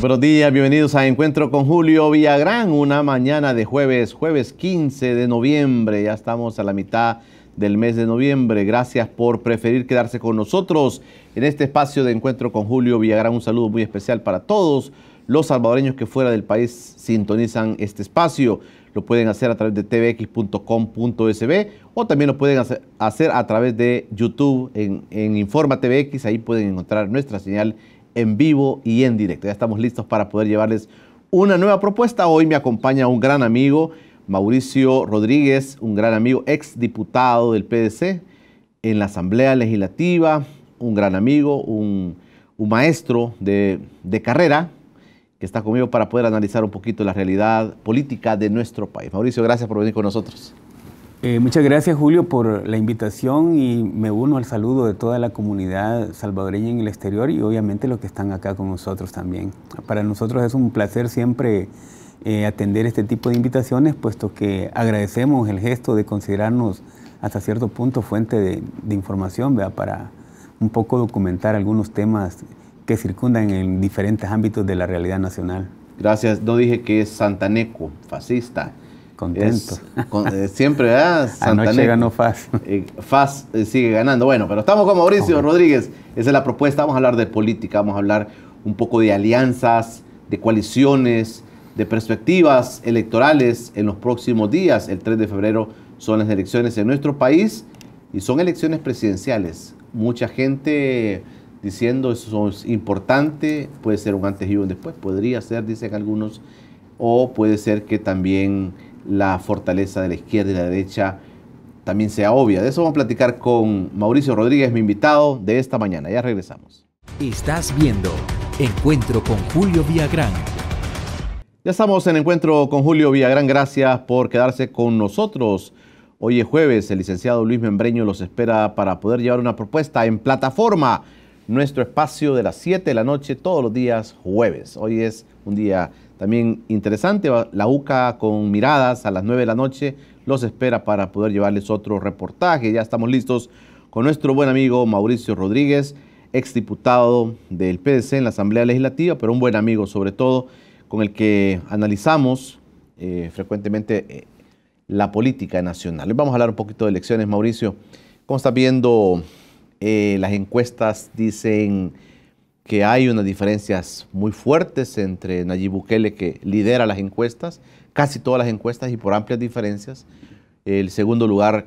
buenos días, bienvenidos a Encuentro con Julio Villagrán, una mañana de jueves, jueves 15 de noviembre, ya estamos a la mitad del mes de noviembre. Gracias por preferir quedarse con nosotros en este espacio de Encuentro con Julio Villagrán. Un saludo muy especial para todos los salvadoreños que fuera del país sintonizan este espacio. Lo pueden hacer a través de tvx.com.sb o también lo pueden hacer a través de YouTube en, en Informa TVX. Ahí pueden encontrar nuestra señal en vivo y en directo. Ya estamos listos para poder llevarles una nueva propuesta. Hoy me acompaña un gran amigo, Mauricio Rodríguez, un gran amigo, ex diputado del PDC en la Asamblea Legislativa, un gran amigo, un, maestro de carrera, que está conmigo para poder analizar un poquito la realidad política de nuestro país. Mauricio, gracias por venir con nosotros. Eh, muchas gracias Julio por la invitación y me uno al saludo de toda la comunidad salvadoreña en el exterior y obviamente los que están acá con nosotros también. Para nosotros es un placer siempre eh, atender este tipo de invitaciones, puesto que agradecemos el gesto de considerarnos hasta cierto punto fuente de, información para un poco documentar algunos temas que circundan en diferentes ámbitos de la realidad nacional. Gracias, no dije que es santaneco, fascista contento eh, siempre, ¿verdad? Santa Anoche ganó FAS. FAS eh, eh, sigue ganando. Bueno, pero estamos con Mauricio Rodríguez. Esa es la propuesta. Vamos a hablar de política, vamos a hablar un poco de alianzas, de coaliciones, de perspectivas electorales en los próximos días. El 3 de febrero son las elecciones en nuestro país y son elecciones presidenciales. Mucha gente diciendo eso es importante, puede ser un antes y un después, podría ser, dicen algunos, o puede ser que también la fortaleza de la izquierda y la derecha también sea obvia. De eso vamos a platicar con Mauricio Rodríguez, mi invitado de esta mañana. Ya regresamos. Estás viendo Encuentro con Julio Villagrán. Ya estamos en Encuentro con Julio Villagrán. Gracias por quedarse con nosotros. Hoy es jueves, el licenciado Luis Membreño los espera para poder llevar una propuesta en plataforma. Nuestro espacio de las 7 de la noche todos los días jueves. Hoy es un día también interesante, la UCA con miradas a las 9 de la noche los espera para poder llevarles otro reportaje. Ya estamos listos con nuestro buen amigo Mauricio Rodríguez, exdiputado del PDC en la Asamblea Legislativa, pero un buen amigo sobre todo, con el que analizamos eh, frecuentemente eh, la política nacional. vamos a hablar un poquito de elecciones, Mauricio. ¿Cómo estás viendo eh, las encuestas? Dicen que hay unas diferencias muy fuertes entre Nayib Bukele, que lidera las encuestas, casi todas las encuestas y por amplias diferencias. El segundo lugar,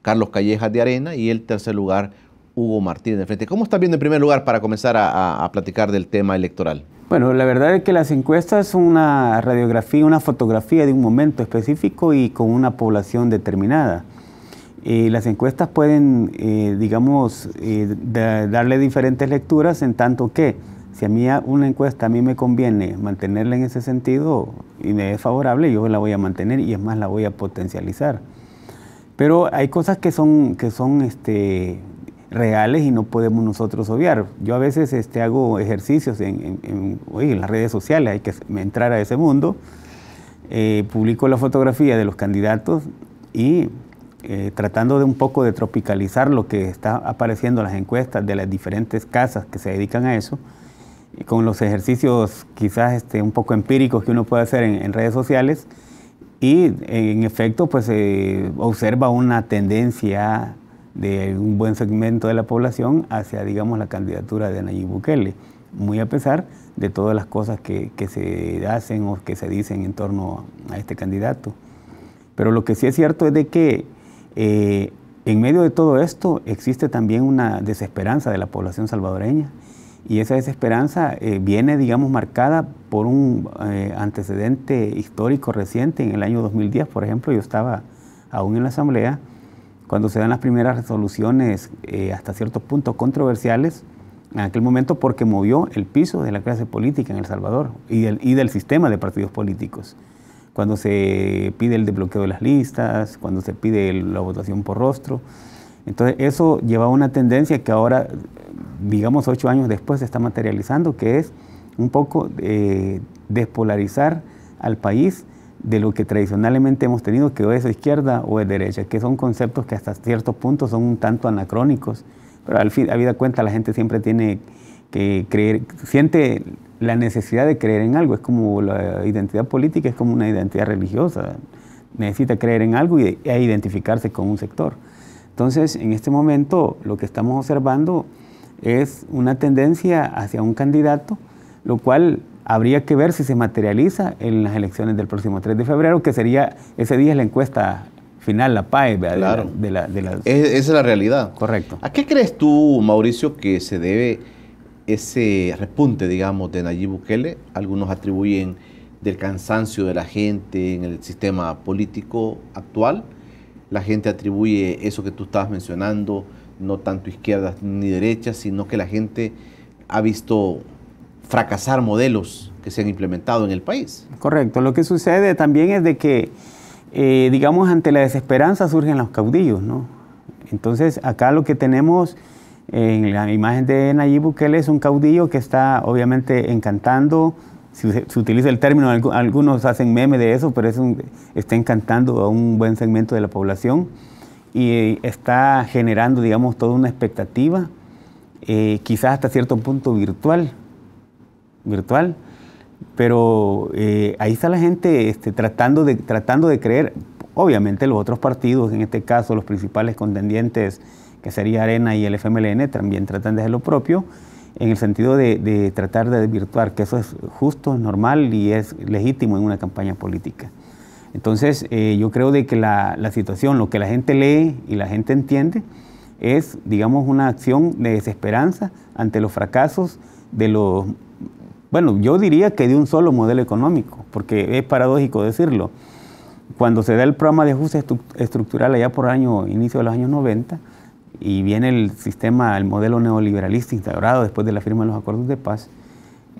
Carlos Callejas de Arena, y el tercer lugar, Hugo Martínez de Frente. ¿Cómo estás viendo en primer lugar para comenzar a, a platicar del tema electoral? Bueno, la verdad es que las encuestas son una radiografía, una fotografía de un momento específico y con una población determinada. Eh, las encuestas pueden, eh, digamos, eh, darle diferentes lecturas en tanto que si a mí una encuesta a mí me conviene mantenerla en ese sentido y me es favorable, yo la voy a mantener y es más la voy a potencializar. Pero hay cosas que son, que son este, reales y no podemos nosotros obviar. Yo a veces este, hago ejercicios en, en, en las redes sociales, hay que entrar a ese mundo, publico la fotografía de los candidatos y eh, tratando de un poco de tropicalizar lo que está apareciendo en las encuestas de las diferentes casas que se dedican a eso, y con los ejercicios quizás este, un poco empíricos que uno puede hacer en, redes sociales, y en efecto pues eh, observa una tendencia de un buen segmento de la población hacia, digamos, la candidatura de Nayib Bukele, muy a pesar de todas las cosas que, que, se hacen o que se dicen en torno a este candidato. Pero lo que sí es cierto es de que eh, en medio de todo esto existe también una desesperanza de la población salvadoreña y esa desesperanza eh, viene, digamos, marcada por un eh, antecedente histórico reciente. En el año 2010, por ejemplo, yo estaba aún en la Asamblea cuando se dan las primeras resoluciones hasta ciertos puntos controversiales en aquel momento porque movió el piso de la clase política en El Salvador y del sistema de partidos políticos cuando se pide el desbloqueo de las listas, cuando se pide la votación por rostro. Entonces eso lleva a una tendencia que ahora, digamos ocho años después, se está materializando, que es un poco eh, despolarizar al país de lo que tradicionalmente hemos tenido, que o es izquierda o es derecha, que son conceptos que hasta ciertos puntos son un tanto anacrónicos, pero al fin, a vida cuenta, la gente siempre tiene que creer, siente la necesidad de creer en algo. Es como la identidad política, es como una identidad religiosa. Necesita creer en algo y, e identificarse con un sector. Entonces, en este momento, lo que estamos observando es una tendencia hacia un candidato, lo cual habría que ver si se materializa en las elecciones del próximo 3 de febrero, que sería, ese día es la encuesta final, la PAE, claro. de la, de Es, esa es la realidad. Correcto. ¿A qué crees tú, Mauricio, que se debe ese repunte, digamos, de Nayib Bukele, algunos atribuyen del cansancio de la gente en el sistema político actual. La gente atribuye eso que tú estabas mencionando, no tanto izquierdas ni derechas, sino que la gente ha visto fracasar modelos que se han implementado en el país. Correcto. Lo que sucede también es de que, eh, digamos, ante la desesperanza surgen los caudillos, ¿no? Entonces, acá lo que tenemos en la imagen de Nayib Bukele es un caudillo que está obviamente encantando, si se utiliza el término, algunos hacen meme de eso, pero está encantando a un buen segmento de la población y eh, está generando, digamos, toda una expectativa, eh, quizás hasta cierto punto virtual, virtual, pero eh, ahí está la gente este, tratando, de, tratando de creer, obviamente los otros partidos, en este caso los principales contendientes, que sería Arena y el FMLN, también tratan de hacer lo propio, en el sentido de, tratar de desvirtuar, que eso es justo, es normal y es legítimo en una campaña política. Entonces, eh, yo creo de que la, la, situación, lo que la gente lee y la gente entiende, es, digamos, una acción de desesperanza ante los fracasos de los, bueno, yo diría que de un solo modelo económico, porque es paradójico decirlo. Cuando se da el programa de ajuste estructural allá por año, inicio de los años 90, y viene el sistema, el modelo neoliberalista instaurado después de la firma de los acuerdos de paz,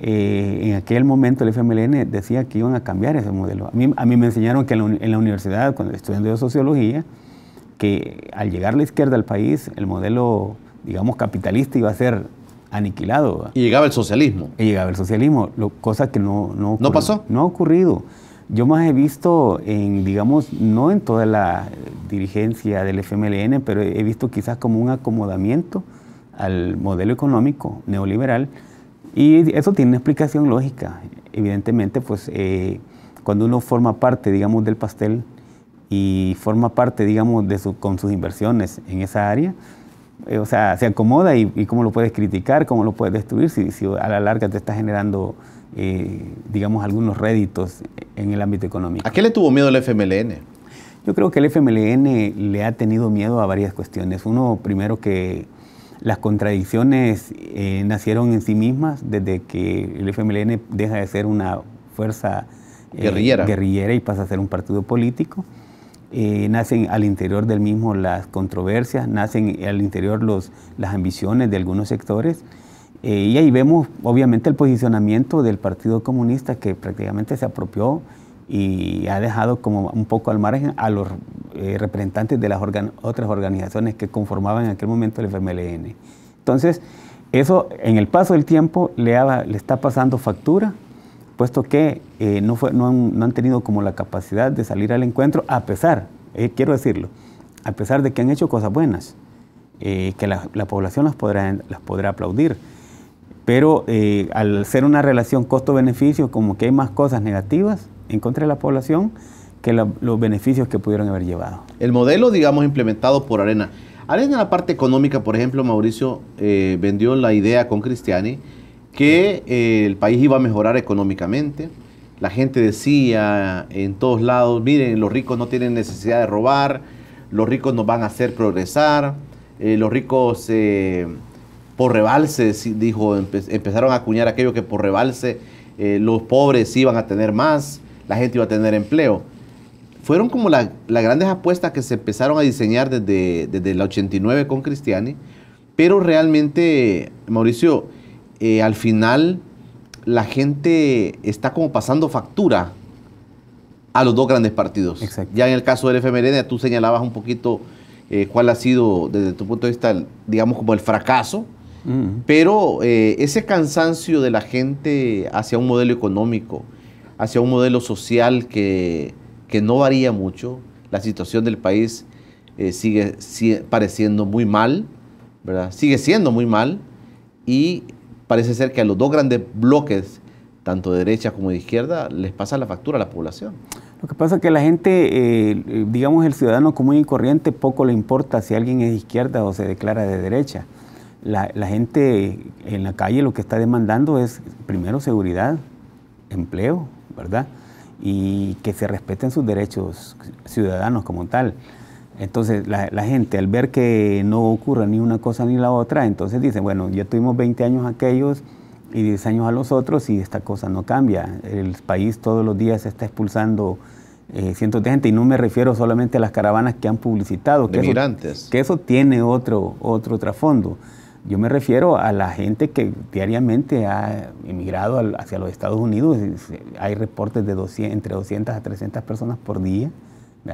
eh, en aquel momento el FMLN decía que iban a cambiar ese modelo. A mí, me enseñaron que en la, universidad, cuando estudiando sociología, que al llegar la izquierda al país, el modelo, digamos, capitalista iba a ser aniquilado. Y llegaba el socialismo. Y llegaba el socialismo, lo, cosa que no, no, ¿No pasó. No ha ocurrido. Yo más he visto digamos, no en toda la dirigencia del FMLN, pero he visto quizás como un acomodamiento al modelo económico neoliberal y eso tiene una explicación lógica. Evidentemente, pues eh, cuando uno forma parte, digamos, del pastel y forma parte, digamos, con sus inversiones en esa área, eh, o sea, se acomoda y, cómo lo puedes criticar, cómo lo puedes destruir, si, a la larga te está generando, eh, digamos, algunos réditos en el ámbito económico. ¿A qué le tuvo miedo el FMLN? Yo creo que el FMLN le ha tenido miedo a varias cuestiones. Uno, primero que las contradicciones eh, nacieron en sí mismas desde que el FMLN deja de ser una fuerza guerrillera y pasa a ser un partido político. Eh, nacen al interior del mismo las controversias, nacen al interior los, las ambiciones de algunos sectores. Eh, y ahí vemos obviamente el posicionamiento del Partido Comunista que prácticamente se apropió y ha dejado como un poco al margen a los eh, representantes de las otras organizaciones que conformaban en aquel momento el FMLN. Entonces, eso en el paso del tiempo le, le está pasando factura puesto que eh, no, fue, no, han, tenido como la capacidad de salir al encuentro, a pesar, eh, quiero decirlo, a pesar de que han hecho cosas buenas, eh, que la, población las podrá, podrá aplaudir. Pero al ser una relación costo-beneficio, como que hay más cosas negativas en contra de la población que los beneficios que pudieron haber llevado. El modelo, digamos, implementado por Arena. Arena la parte económica, por ejemplo, Mauricio vendió la idea con Cristiani que eh, el país iba a mejorar económicamente. La gente decía en todos lados, miren, los ricos no tienen necesidad de robar, los ricos nos van a hacer progresar, eh, los ricos eh, por rebalse, dijo, empezaron a acuñar aquello que por rebalse los pobres iban a tener más, la gente iba a tener empleo. Fueron como las grandes apuestas que se empezaron a diseñar desde, desde el 89 con Cristiani, pero realmente, Mauricio, eh, al final la gente está como pasando factura a los dos grandes partidos. Ya en el caso del FMLN, tú señalabas un poquito eh, cuál ha sido, desde tu punto de vista, digamos, como el fracaso, pero eh, ese cansancio de la gente hacia un modelo económico, hacia un modelo social que, no varía mucho, la situación del país sigue, sigue pareciendo muy mal, ¿verdad? Sigue siendo muy mal y parece ser que a los dos grandes bloques, tanto de derecha como de izquierda, les pasa la factura a la población. Lo que pasa es que la gente, eh, eh, digamos el ciudadano común y corriente, poco le importa si alguien es de izquierda o se declara de derecha. la gente en la calle lo que está demandando es, primero, seguridad, empleo, ¿verdad? Y que se respeten sus derechos ciudadanos como tal. Entonces la, gente al ver que no ocurre ni una cosa ni la otra, entonces dicen, bueno, ya tuvimos 20 años aquellos y 10 años a los otros y esta cosa no cambia. El país todos los días está expulsando eh, cientos de gente y no me refiero solamente a las caravanas que han publicitado, que, Eso, que eso tiene otro, otro trasfondo. Yo me refiero a la gente que diariamente ha emigrado hacia los Estados Unidos. Hay reportes de entre 200 a 300 personas por día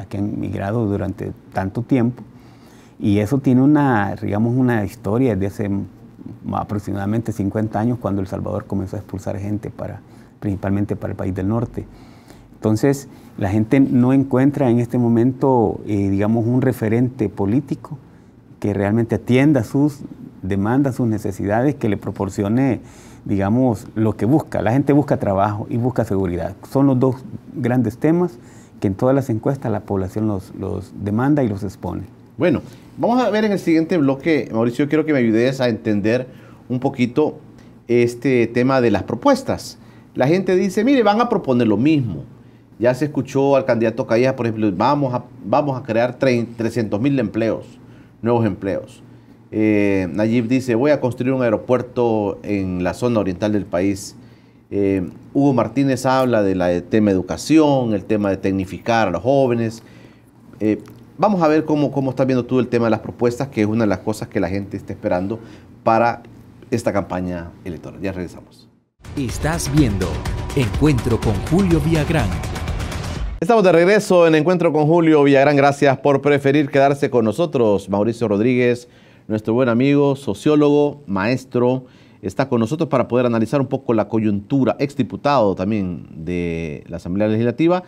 que han migrado durante tanto tiempo. Y eso tiene una, digamos, una historia de hace aproximadamente 50 años cuando El Salvador comenzó a expulsar gente para, principalmente para el país del norte. Entonces, la gente no encuentra en este momento, eh, digamos, un referente político que realmente atienda sus demandas, sus necesidades, que le proporcione, digamos, lo que busca. La gente busca trabajo y busca seguridad. Son los dos grandes temas que en todas las encuestas la población los, demanda y los expone. Bueno, vamos a ver en el siguiente bloque, Mauricio, quiero que me ayudes a entender un poquito este tema de las propuestas. La gente dice, mire, van a proponer lo mismo. Ya se escuchó al candidato Calleja, por ejemplo, vamos a, vamos a crear 300 mil empleos, nuevos empleos. Eh, Nayib dice, voy a construir un aeropuerto en la zona oriental del país. Eh, Hugo Martínez habla del de tema educación, el tema de tecnificar a los jóvenes. Eh, vamos a ver cómo, cómo estás viendo tú el tema de las propuestas, que es una de las cosas que la gente está esperando para esta campaña electoral. Ya regresamos. Estás viendo Encuentro con Julio Villagrán. Estamos de regreso en Encuentro con Julio Villagrán. Gracias por preferir quedarse con nosotros. Mauricio Rodríguez, nuestro buen amigo, sociólogo, maestro está con nosotros para poder analizar un poco la coyuntura, exdiputado también de la Asamblea Legislativa,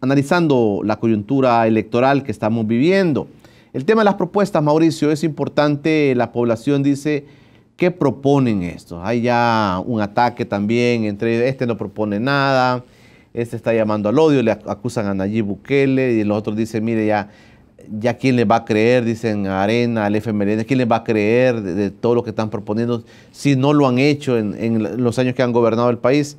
analizando la coyuntura electoral que estamos viviendo. El tema de las propuestas, Mauricio, es importante, la población dice, ¿qué proponen estos? Hay ya un ataque también entre este no propone nada, este está llamando al odio, le acusan a Nayib Bukele y los otros dicen, mire ya ya quién le va a creer, dicen Arena, al FMLN, quién le va a creer de, todo lo que están proponiendo si no lo han hecho en, los años que han gobernado el país.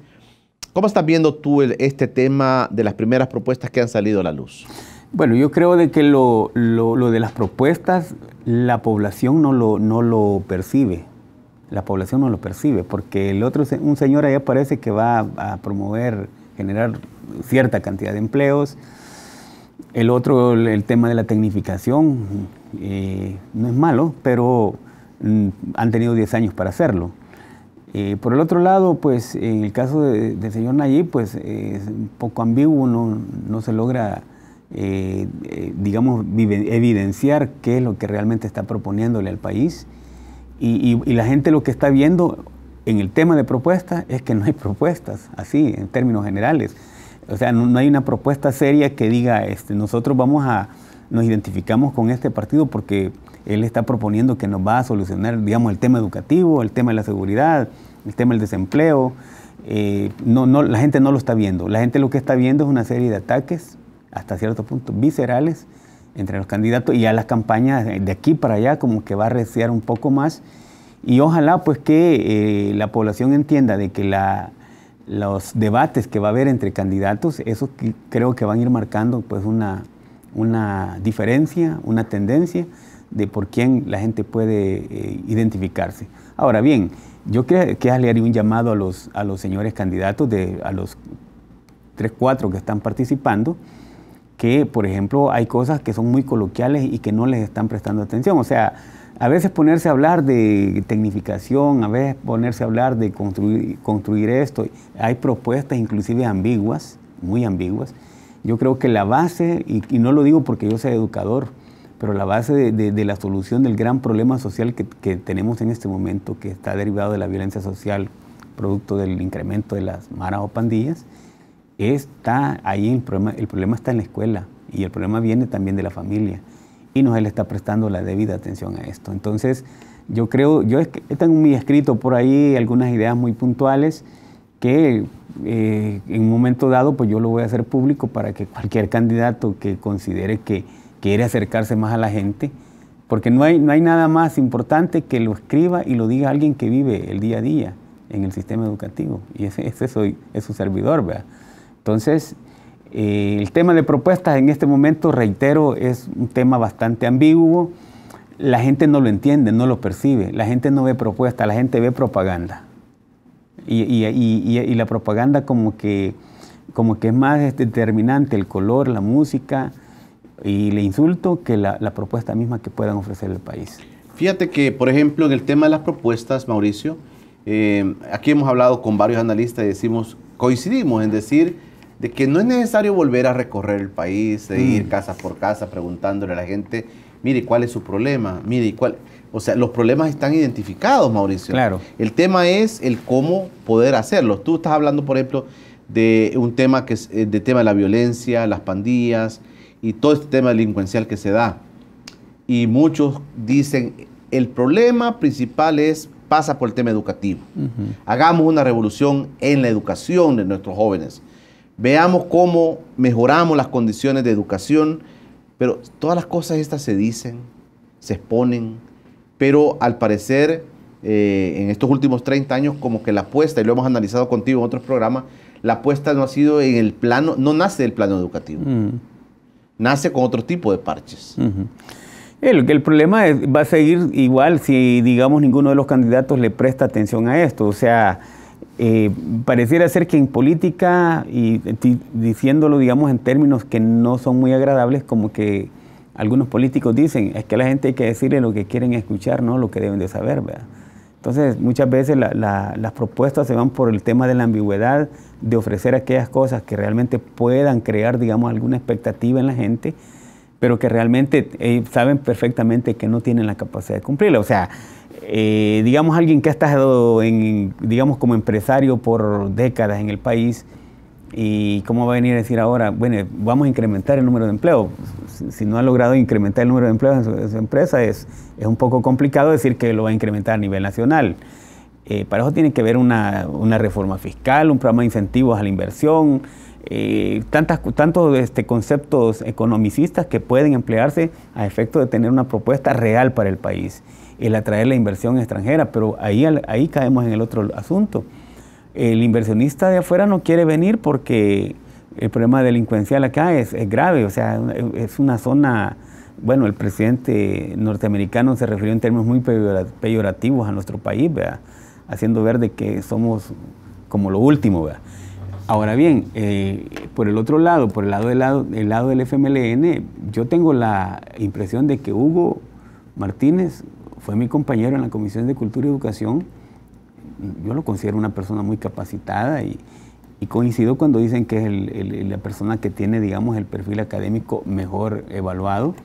¿Cómo estás viendo tú este tema de las primeras propuestas que han salido a la luz? Bueno, yo creo de que lo, lo, lo de las propuestas la población no lo, no lo percibe. La población no lo percibe porque el otro, un señor allá parece que va a promover, generar cierta cantidad de empleos, el otro, el, tema de la tecnificación, eh, no es malo, pero mm, han tenido 10 años para hacerlo. Eh, por el otro lado, pues en el caso del señor Nayib, pues es un poco ambiguo, no, se logra, eh, digamos, evidenciar qué es lo que realmente está proponiéndole al país. y, la gente lo que está viendo en el tema de propuestas es que no hay propuestas, así, en términos generales. O sea, no, hay una propuesta seria que diga, este, nosotros vamos a, nos identificamos con este partido porque él está proponiendo que nos va a solucionar, digamos, el tema educativo, el tema de la seguridad, el tema del desempleo. Eh, no, no, la gente no lo está viendo. La gente lo que está viendo es una serie de ataques, hasta cierto punto, viscerales entre los candidatos y a las campañas de aquí para allá como que va a resear un poco más. Y ojalá pues que eh, la población entienda de que la los debates que va a haber entre candidatos, eso creo que van a ir marcando pues una, una diferencia, una tendencia de por quién la gente puede eh, identificarse. Ahora bien, yo creo que le haría un llamado a los, a los señores candidatos, de, a los tres, cuatro que están participando, que por ejemplo hay cosas que son muy coloquiales y que no les están prestando atención. O sea, a veces ponerse a hablar de tecnificación, a veces ponerse a hablar de construir, construir esto, hay propuestas inclusive ambiguas, muy ambiguas. Yo creo que la base, y, no lo digo porque yo sea educador, pero la base de, la solución del gran problema social que, tenemos en este momento, que está derivado de la violencia social, producto del incremento de las maras o pandillas, está ahí el problema, el problema está en la escuela y el problema viene también de la familia y no se le está prestando la debida atención a esto. Entonces, yo creo, yo tengo mi escrito por ahí algunas ideas muy puntuales que eh, en un momento dado pues yo lo voy a hacer público para que cualquier candidato que considere que quiere acercarse más a la gente, porque no hay, no hay nada más importante que lo escriba y lo diga alguien que vive el día a día en el sistema educativo, y ese, ese soy, es su servidor, ¿verdad? Entonces, el tema de propuestas en este momento, reitero, es un tema bastante ambiguo. La gente no lo entiende, no lo percibe. La gente no ve propuestas, la gente ve propaganda. Y, la propaganda como que, como que es más determinante el color, la música y le insulto que la, propuesta misma que puedan ofrecer el país. Fíjate que, por ejemplo, en el tema de las propuestas, Mauricio, eh, aquí hemos hablado con varios analistas y decimos, coincidimos en decir de que no es necesario volver a recorrer el país, de ir mm. casa por casa preguntándole a la gente, mire, ¿cuál es su problema? Mire, ¿cuál? O sea, los problemas están identificados, Mauricio. Claro. El tema es el cómo poder hacerlo. Tú estás hablando, por ejemplo, de un tema que es eh, de tema de la violencia, las pandillas y todo este tema delincuencial que se da. Y muchos dicen, el problema principal es pasa por el tema educativo. Hagamos una revolución en la educación de nuestros jóvenes veamos cómo mejoramos las condiciones de educación, pero todas las cosas estas se dicen, se exponen, pero al parecer eh, en estos últimos 30 años como que la apuesta, y lo hemos analizado contigo en otros programas, la apuesta no ha sido en el plano, no nace del plano educativo, mm. nace con otro tipo de parches. El, problema va a seguir igual si, digamos, ninguno de los candidatos le presta atención a esto. O sea, eh, pareciera ser que en política, y diciéndolo digamos en términos que no son muy agradables, como que algunos políticos dicen, es que a la gente hay que decirle lo que quieren escuchar, no lo que deben de saber. Entonces muchas veces las propuestas se van por el tema de la ambigüedad, de ofrecer aquellas cosas que realmente puedan crear digamos alguna expectativa en la gente pero que realmente eh, saben perfectamente que no tienen la capacidad de cumplirla. O sea, eh, digamos alguien que ha estado digamos como empresario por décadas en el país y cómo va a venir a decir ahora, bueno, vamos a incrementar el número de empleos. Si, no ha logrado incrementar el número de empleos en su, empresa, es, es un poco complicado decir que lo va a incrementar a nivel nacional. Eh, para eso tiene que haber una, una reforma fiscal, un programa de incentivos a la inversión, eh, tantas, tantos este, conceptos economicistas que pueden emplearse a efecto de tener una propuesta real para el país, el atraer la inversión extranjera, pero ahí, ahí caemos en el otro asunto. El inversionista de afuera no quiere venir porque el problema delincuencial acá es, grave, o sea, es una zona, bueno, el presidente norteamericano se refirió en términos muy peyorativos a nuestro país, haciendo ver de que somos como lo último, ¿verdad? Ahora bien, eh, por el otro lado, por el lado, del lado, del FMLN, yo tengo la impresión de que Hugo Martínez fue mi compañero en la Comisión de Cultura y Educación. Yo lo considero una persona muy capacitada y, coincido cuando dicen que es la persona que tiene, digamos, el perfil académico mejor evaluado.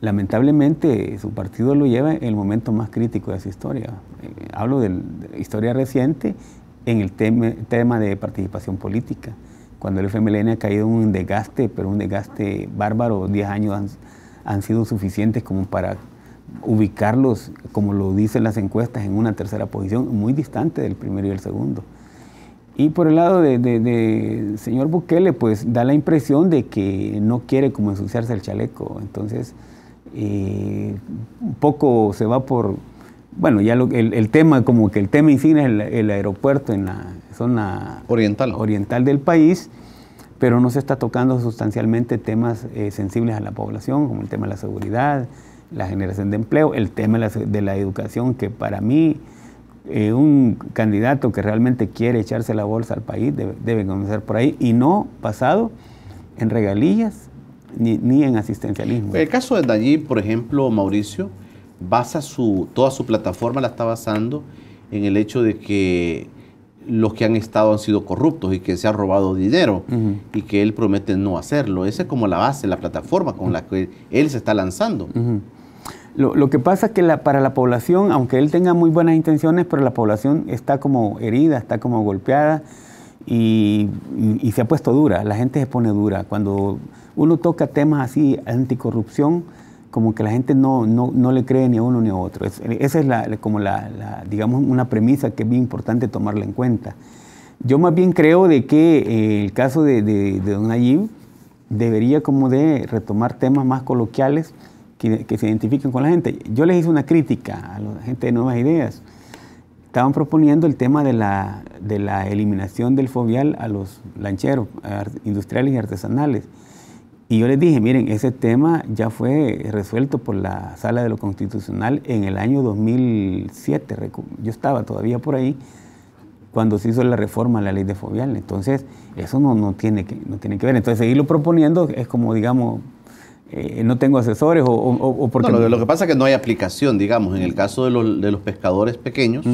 Lamentablemente, su partido lo lleva en el momento más crítico de su historia. Eh, hablo de, de historia reciente en el tema, de participación política. Cuando el FMLN ha caído en un desgaste, pero un desgaste bárbaro, 10 años han, sido suficientes como para ubicarlos, como lo dicen las encuestas, en una tercera posición, muy distante del primero y el segundo. Y por el lado del de, señor Bukele, pues da la impresión de que no quiere como ensuciarse el chaleco. Entonces, eh, un poco se va por, bueno, ya el, el, tema, como que el tema insignia es el, aeropuerto en la zona oriental. oriental del país, pero no se está tocando sustancialmente temas eh, sensibles a la población, como el tema de la seguridad, la generación de empleo, el tema de la, educación, que para mí eh, un candidato que realmente quiere echarse la bolsa al país debe, comenzar por ahí y no pasado en regalillas ni, en asistencialismo. El caso de Dallí, por ejemplo, Mauricio, basa su, toda su plataforma la está basando en el hecho de que los que han estado han sido corruptos y que se ha robado dinero y que él promete no hacerlo. Esa es como la base, la plataforma con la que él se está lanzando. lo, que pasa es que la, para la población, aunque él tenga muy buenas intenciones, pero la población está como herida, está como golpeada y se ha puesto dura. La gente se pone dura. Cuando uno toca temas así, anticorrupción, como que la gente no, no, no, le cree ni a uno ni a otro. esa es la, como la, digamos, una premisa que es bien importante tomarla en cuenta. Yo más bien creo de que eh, el caso de, de, Don Nayib debería como de retomar temas más coloquiales que, que, se identifiquen con la gente. Yo les hice una crítica a la gente de Nuevas Ideas. Estaban proponiendo el tema de la, de la eliminación del fovial a los lancheros industriales y artesanales. Y yo les dije, miren, ese tema ya fue resuelto por la Sala de lo Constitucional en el año 2007. Yo estaba todavía por ahí cuando se hizo la reforma a la ley de fobial. Entonces, eso no, tiene, que, no tiene que ver. Entonces, seguirlo proponiendo es como, digamos, eh, no tengo asesores o, o, o porque... lo, que pasa es que no hay aplicación, digamos, en el caso de los, pescadores pequeños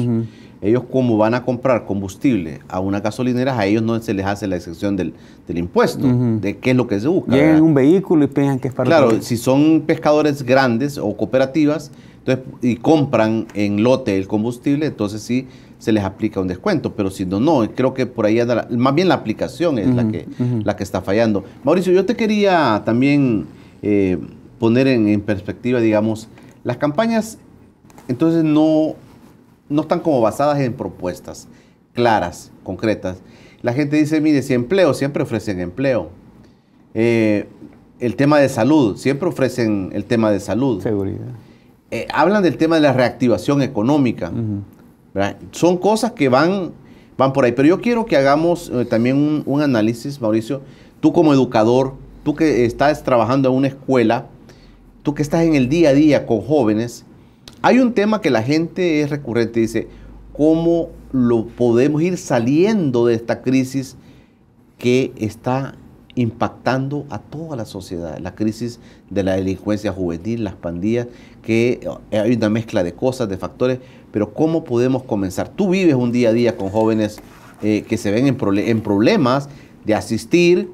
ellos como van a comprar combustible a una gasolinera, a ellos no se les hace la excepción del, impuesto, de qué es lo que se busca. Llegan un vehículo y piensan que es para... Claro, si son pescadores grandes o cooperativas entonces, y compran en lote el combustible, entonces sí se les aplica un descuento, pero si no, no, creo que por ahí más bien la aplicación es la, que, la que está fallando. Mauricio, yo te quería también eh, poner en perspectiva, digamos, las campañas entonces no no están como basadas en propuestas claras, concretas. La gente dice, mire, si empleo, siempre ofrecen empleo. Eh, el tema de salud, siempre ofrecen el tema de salud. Seguridad. Eh, hablan del tema de la reactivación económica. Son cosas que van, van por ahí. Pero yo quiero que hagamos eh, también un, análisis, Mauricio. Tú como educador, tú que estás trabajando en una escuela, tú que estás en el día a día con jóvenes, hay un tema que la gente es recurrente, dice, ¿cómo lo podemos ir saliendo de esta crisis que está impactando a toda la sociedad? La crisis de la delincuencia juvenil, las pandillas, que eh, hay una mezcla de cosas, de factores, pero ¿cómo podemos comenzar? Tú vives un día a día con jóvenes eh, que se ven en problemas de asistir,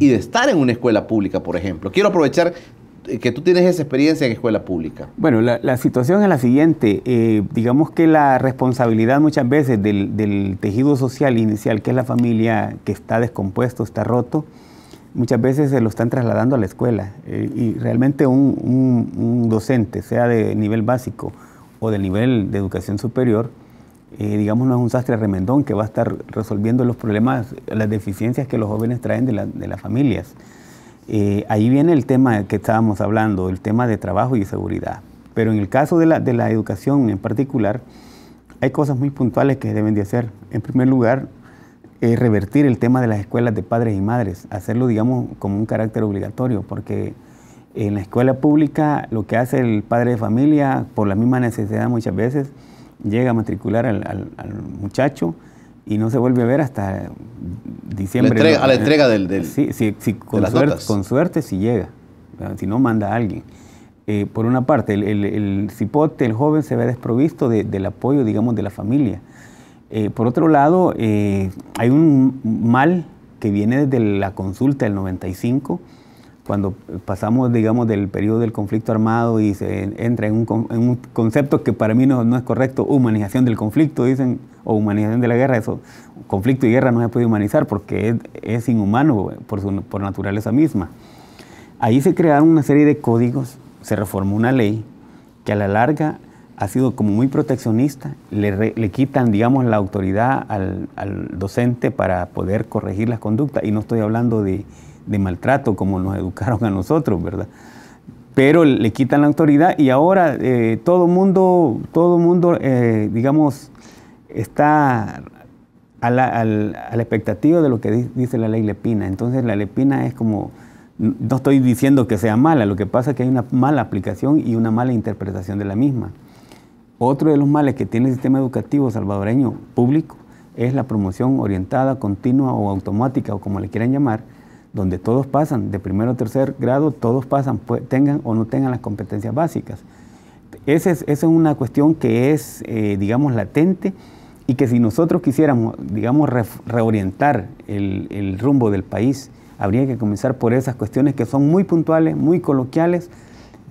y de estar en una escuela pública, por ejemplo. Quiero aprovechar que tú tienes esa experiencia en escuela pública. Bueno, la, situación es la siguiente. Eh, digamos que la responsabilidad muchas veces del, tejido social inicial, que es la familia que está descompuesto, está roto, muchas veces se lo están trasladando a la escuela. Eh, y realmente un, docente, sea de nivel básico o de nivel de educación superior, eh, digamos, no es un sastre remendón que va a estar resolviendo los problemas, las deficiencias que los jóvenes traen de las familias. Eh, ahí viene el tema que estábamos hablando, el tema de trabajo y seguridad. Pero en el caso de la, educación en particular, hay cosas muy puntuales que deben de hacer. En primer lugar, eh, revertir el tema de las escuelas de padres y madres, hacerlo, digamos, como un carácter obligatorio, porque en la escuela pública lo que hace el padre de familia, por la misma necesidad muchas veces, llega a matricular al muchacho y no se vuelve a ver hasta diciembre. a la entrega del... sí, con, suerte, si llega, si no manda a alguien. Eh, por una parte, el, cipote, el joven, se ve desprovisto del apoyo, digamos, de la familia. Eh, por otro lado, eh, hay un mal que viene desde la consulta del 95, cuando pasamos, digamos, del periodo del conflicto armado y se entra en un, concepto que para mí no, es correcto, humanización del conflicto, dicen, o humanización de la guerra, eso, conflicto y guerra no se puede humanizar porque es, inhumano por, por naturaleza misma. Ahí se crearon una serie de códigos, se reformó una ley que a la larga ha sido como muy proteccionista, le, quitan, digamos, la autoridad al docente para poder corregir las conductas, y no estoy hablando de de maltrato como nos educaron a nosotros, ¿verdad? Pero le quitan la autoridad y ahora eh, todo mundo, todo mundo, eh, digamos, está a la, a la, expectativa de lo que dice la ley Lepina. Entonces la Lepina es como, no estoy diciendo que sea mala, lo que pasa es que hay una mala aplicación y una mala interpretación de la misma. Otro de los males que tiene el sistema educativo salvadoreño público es la promoción orientada, continua o automática, o como le quieran llamar, donde todos pasan, de primero a tercer grado, todos pasan, tengan o no tengan las competencias básicas. Esa es, una cuestión que es, eh, digamos, latente y que si nosotros quisiéramos, digamos, reorientar el, rumbo del país, habría que comenzar por esas cuestiones que son muy puntuales, muy coloquiales,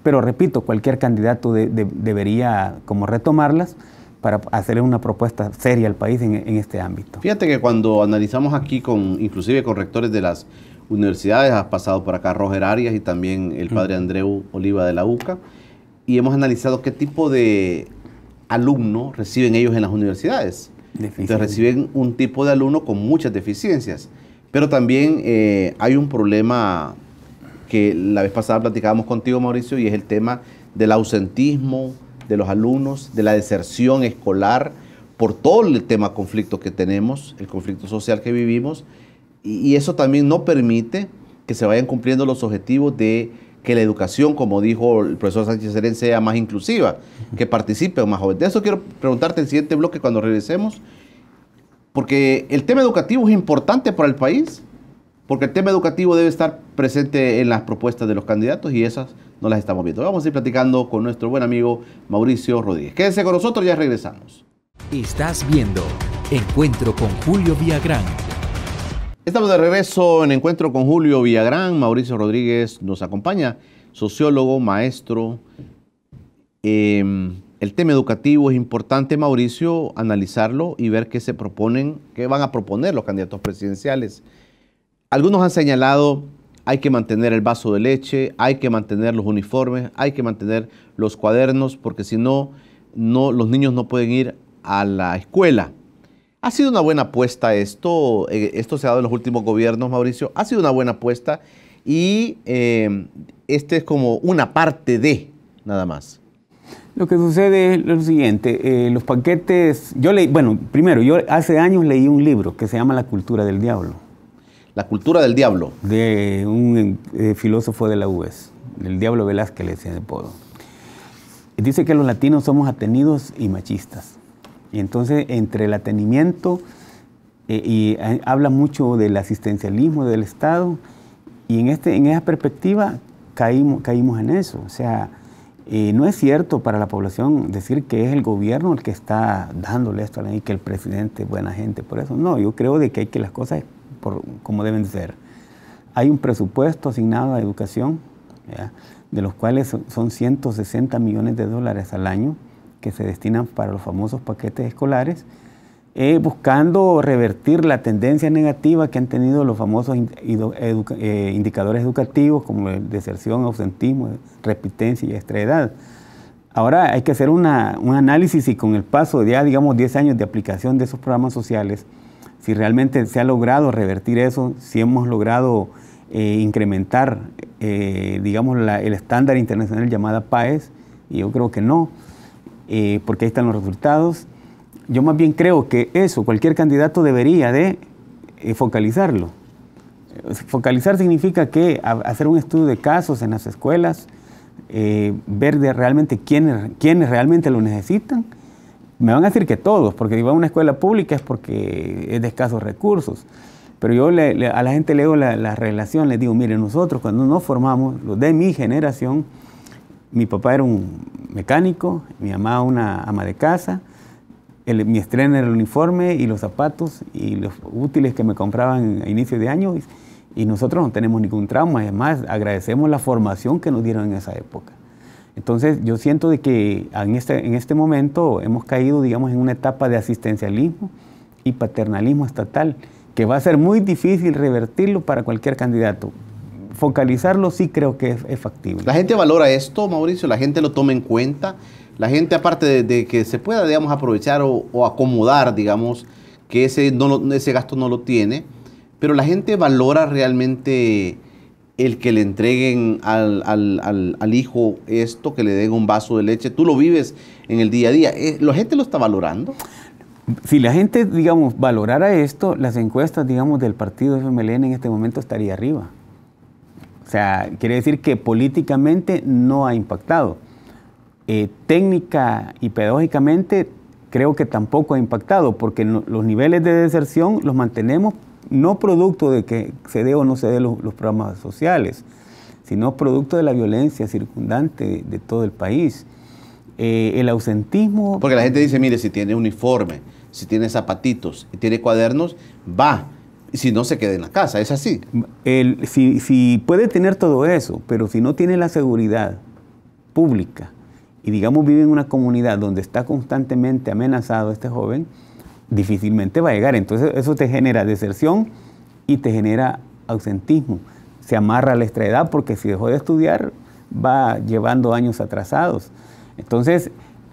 pero repito, cualquier candidato debería como retomarlas para hacerle una propuesta seria al país en, en, este ámbito. Fíjate que cuando analizamos aquí, con, inclusive con rectores de las universidades, has pasado por acá Roger Arias y también el padre Andreu Oliva de la UCA, y hemos analizado qué tipo de alumno reciben ellos en las universidades. Entonces reciben un tipo de alumno con muchas deficiencias, pero también eh, hay un problema que la vez pasada platicábamos contigo, Mauricio, y es el tema del ausentismo de los alumnos, de la deserción escolar, por todo el tema conflicto que tenemos, el conflicto social que vivimos, y eso también no permite que se vayan cumpliendo los objetivos de que la educación, como dijo el profesor Sánchez Serén, sea más inclusiva, que participe más jóvenes. De eso quiero preguntarte en el siguiente bloque cuando regresemos, porque el tema educativo es importante para el país, porque el tema educativo debe estar presente en las propuestas de los candidatos y esas no las estamos viendo. Vamos a ir platicando con nuestro buen amigo Mauricio Rodríguez. Quédense con nosotros, ya regresamos. Estás viendo Encuentro con Julio Villagrán Estamos de regreso en encuentro con Julio Villagrán. Mauricio Rodríguez nos acompaña, sociólogo, maestro. Em, el tema educativo es importante, Mauricio, analizarlo y ver qué se proponen, qué van a proponer los candidatos presidenciales. Algunos han señalado hay que mantener el vaso de leche, hay que mantener los uniformes, hay que mantener los cuadernos, porque si no, no los niños no pueden ir a la escuela. ¿Ha sido una buena apuesta esto? Eh, esto se ha dado en los últimos gobiernos, Mauricio. ¿Ha sido una buena apuesta? Y eh, este es como una parte de, nada más. Lo que sucede es lo siguiente, eh, los paquetes, yo leí, bueno, primero, yo hace años leí un libro que se llama La cultura del diablo. La cultura del diablo. De un filósofo de la UES, el diablo Velázquez le decía de podo. Dice que los latinos somos atenidos y machistas entonces, entre el atenimiento, eh, y eh, habla mucho del asistencialismo del Estado, y en, este, en esa perspectiva caímos, en eso. O sea, eh, no es cierto para la población decir que es el gobierno el que está dándole esto a la que el presidente es buena gente, por eso. No, yo creo de que hay que las cosas por, como deben ser. Hay un presupuesto asignado a educación, de los cuales son 160 millones de dólares al año que se destinan para los famosos paquetes escolares, eh, buscando revertir la tendencia negativa que han tenido los famosos eh, indicadores educativos como deserción, ausentismo, repitencia y extraedad. Ahora hay que hacer un análisis y con el paso de ya, digamos, 10 años de aplicación de esos programas sociales, si realmente se ha logrado revertir eso, si hemos logrado eh, incrementar, digamos, el estándar internacional llamada PAES, y yo creo que no. Eh, porque ahí están los resultados. Yo más bien creo que eso, cualquier candidato debería de eh, focalizarlo. Eh, focalizar significa que hacer un estudio de casos en las escuelas, ver de realmente quiénes, quiénes realmente lo necesitan. Me van a decir que todos, porque si va a una escuela pública es porque es de escasos recursos. Pero yo a la gente leo la, la relación, les digo, miren nosotros cuando nos formamos, los de mi generación, mi papá era un mecánico, mi mamá una ama de casa, mi estreno era el uniforme y los zapatos y los útiles que me compraban a inicio de año y, nosotros no tenemos ningún trauma, además agradecemos la formación que nos dieron en esa época. Entonces yo siento de que en este, en este momento hemos caído, digamos, en una etapa de asistencialismo y paternalismo estatal, que va a ser muy difícil revertirlo para cualquier candidato focalizarlo sí creo que es, factible. La gente valora esto, Mauricio, la gente lo toma en cuenta. La gente, aparte de, que se pueda, digamos, aprovechar o, acomodar, digamos, que ese, ese gasto no lo tiene, pero la gente valora realmente el que le entreguen al, al, hijo esto, que le den un vaso de leche. Tú lo vives en el día a día. Eh, ¿La gente lo está valorando? Si la gente, digamos, valorara esto, las encuestas, digamos, del partido FMLN en este momento estaría arriba. O sea, quiere decir que políticamente no ha impactado. Eh, técnica y pedagógicamente creo que tampoco ha impactado, porque los niveles de deserción los mantenemos no producto de que se dé o no se dé los, programas sociales, sino producto de la violencia circundante de, todo el país. Eh, el ausentismo... Porque la gente dice, mire, si tiene uniforme, si tiene zapatitos si tiene cuadernos, va, si no se quede en la casa, es así. si, puede tener todo eso, pero si no tiene la seguridad pública y digamos vive en una comunidad donde está constantemente amenazado este joven, difícilmente va a llegar. Entonces eso te genera deserción y te genera ausentismo. Se amarra a la extraedad porque si dejó de estudiar va llevando años atrasados. Entonces,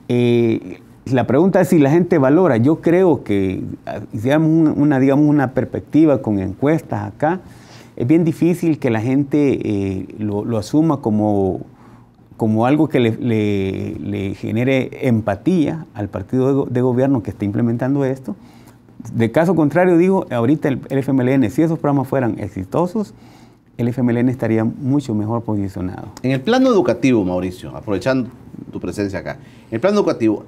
eh, la pregunta es si la gente valora. Yo creo que, ah, digamos, una, digamos, una perspectiva con encuestas acá, es bien difícil que la gente eh, lo, asuma como, como algo que le, genere empatía al partido de, gobierno que está implementando esto. De caso contrario, digo, ahorita el, el FMLN, si esos programas fueran exitosos, el FMLN estaría mucho mejor posicionado. En el plano educativo, Mauricio, aprovechando tu presencia acá, en el plano educativo,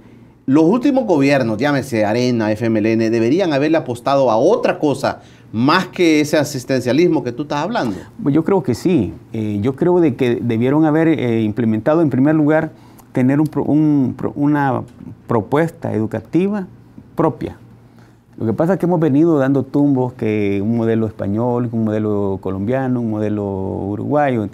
los últimos gobiernos, llámese Arena, FMLN, deberían haberle apostado a otra cosa más que ese asistencialismo que tú estás hablando. Pues yo creo que sí. Eh, yo creo de que debieron haber eh, implementado en primer lugar tener una propuesta educativa propia. Lo que pasa es que hemos venido dando tumbos que un modelo español, un modelo colombiano, un modelo uruguayo